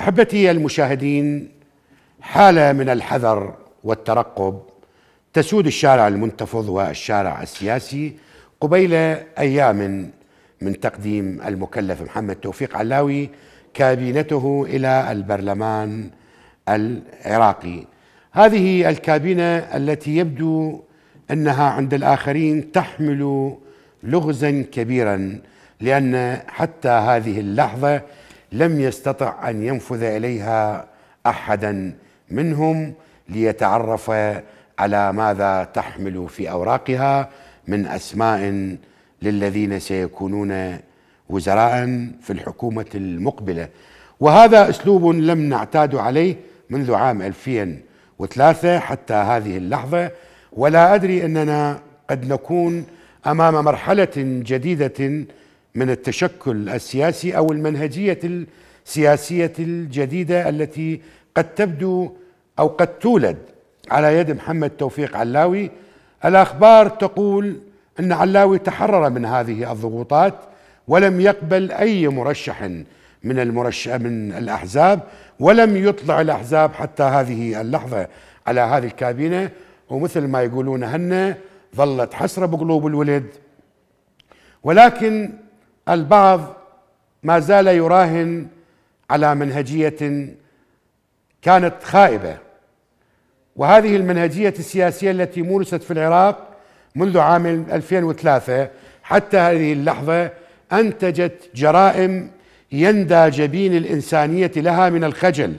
احبتي المشاهدين حاله من الحذر والترقب تسود الشارع المنتفض والشارع السياسي قبيل ايام من تقديم المكلف محمد توفيق علاوي كابينته الى البرلمان العراقي هذه الكابينه التي يبدو انها عند الاخرين تحمل لغزا كبيرا لان حتى هذه اللحظه لم يستطع أن ينفذ إليها أحدا منهم ليتعرف على ماذا تحمل في أوراقها من أسماء للذين سيكونون وزراء في الحكومة المقبلة وهذا أسلوب لم نعتاد عليه منذ عام 2003 حتى هذه اللحظة ولا أدري أننا قد نكون أمام مرحلة جديدة من التشكل السياسي او المنهجيه السياسيه الجديده التي قد تبدو او قد تولد على يد محمد توفيق علاوي الاخبار تقول ان علاوي تحرر من هذه الضغوطات ولم يقبل اي مرشح من المرش من الاحزاب ولم يطلع الاحزاب حتى هذه اللحظه على هذه الكابينه ومثل ما يقولون هن ظلت حسره بقلوب الولد ولكن البعض ما زال يراهن على منهجيه كانت خائبه وهذه المنهجيه السياسيه التي مورست في العراق منذ عام 2003 حتى هذه اللحظه انتجت جرائم يندى جبين الانسانيه لها من الخجل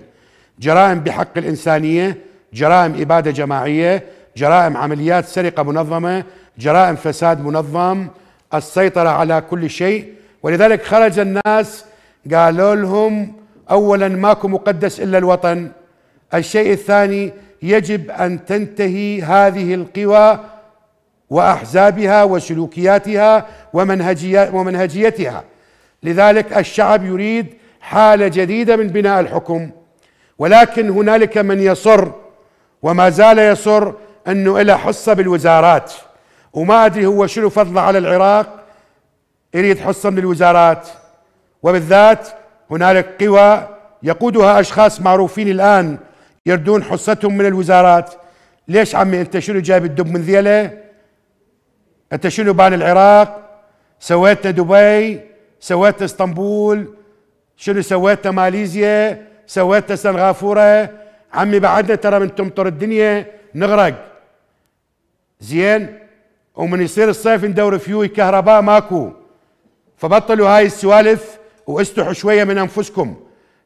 جرائم بحق الانسانيه جرائم اباده جماعيه جرائم عمليات سرقه منظمه جرائم فساد منظم السيطره على كل شيء ولذلك خرج الناس قالوا لهم اولا ماكو مقدس الا الوطن الشيء الثاني يجب ان تنتهي هذه القوى واحزابها وسلوكياتها ومنهجيتها لذلك الشعب يريد حاله جديده من بناء الحكم ولكن هنالك من يصر وما زال يصر انه له حصه بالوزارات وما ادري هو شنو فضله على العراق يريد حصة من الوزارات وبالذات هنالك قوى يقودها أشخاص معروفين الآن يردون حصتهم من الوزارات ليش عمي أنت شنو جايب الدب من ذيلة أنت شنو بان العراق سويتنا دبي سويتنا اسطنبول شنو سويتنا ماليزيا سويتنا سنغافورة عمي بعدنا ترى من تمطر الدنيا نغرق زين ومن يصير الصيف ندور فيوي كهرباء ماكو فبطلوا هاي السوالف واستحوا شويه من انفسكم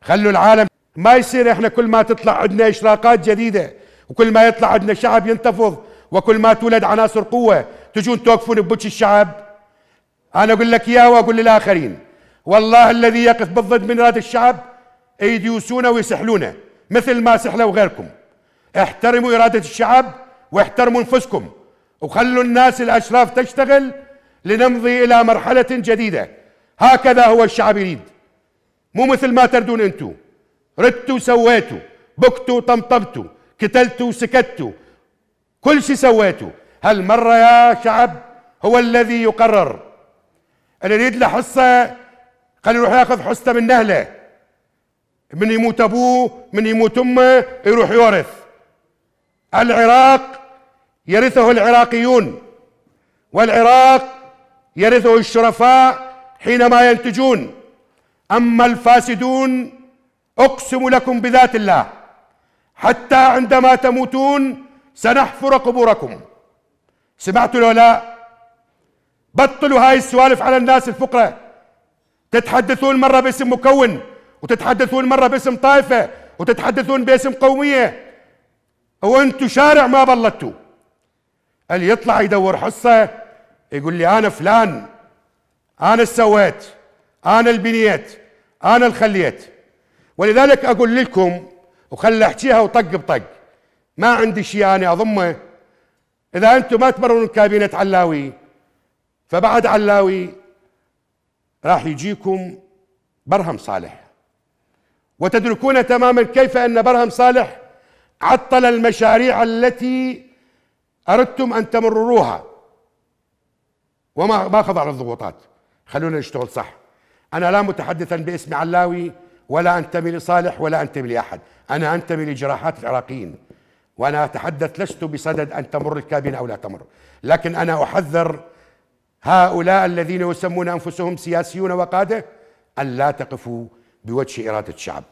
خلوا العالم ما يصير احنا كل ما تطلع عندنا اشراقات جديده وكل ما يطلع عندنا شعب ينتفض وكل ما تولد عناصر قوه تجون توقفون ببكي الشعب انا اقول لك اياه واقول للاخرين والله الذي يقف بالضد من اراده الشعب يديوسونه ويسحلونه مثل ما سحلوا غيركم احترموا اراده الشعب واحترموا انفسكم وخلوا الناس الاشراف تشتغل لنمضي إلى مرحلة جديدة هكذا هو الشعب يريد مو مثل ما تردون انتو ردتوا سويتوا بكتوا طمطمتوا كتلتوا سكتوا كل شيء سويتوا هالمرة يا شعب هو الذي يقرر اللي يريد له حصة خليه يروح ياخذ حصته من نهله من يموت ابوه من يموت امه يروح يورث العراق يرثه العراقيون والعراق يرثه الشرفاء حينما ينتجون اما الفاسدون اقسم لكم بذات الله حتى عندما تموتون سنحفر قبوركم سمعتوا لو لا بطلوا هاي السوالف على الناس الفقرة تتحدثون مرة باسم مكون وتتحدثون مرة باسم طائفة وتتحدثون باسم قومية وانتو شارع ما بلطتوا اللي يطلع يدور حصه يقول لي انا فلان انا سويت انا البنيت انا الخليت ولذلك اقول لكم وخل احكيها وطق بطق ما عندي شيء انا اضمه اذا انتم ما تمرون كابينه علاوي فبعد علاوي راح يجيكم برهم صالح وتدركون تماما كيف ان برهم صالح عطل المشاريع التي اردتم ان تمرروها وما ما خضع للضغوطات خلونا نشتغل صح أنا لا متحدثا باسم علاوي ولا أنتمي لصالح ولا أنتمي لأحد أنا أنتمي لجراحات العراقيين وأنا أتحدث لست بصدد أن تمر الكابينة أو لا تمر لكن أنا أحذر هؤلاء الذين يسمون أنفسهم سياسيون وقادة أن لا تقفوا بوجه إرادة الشعب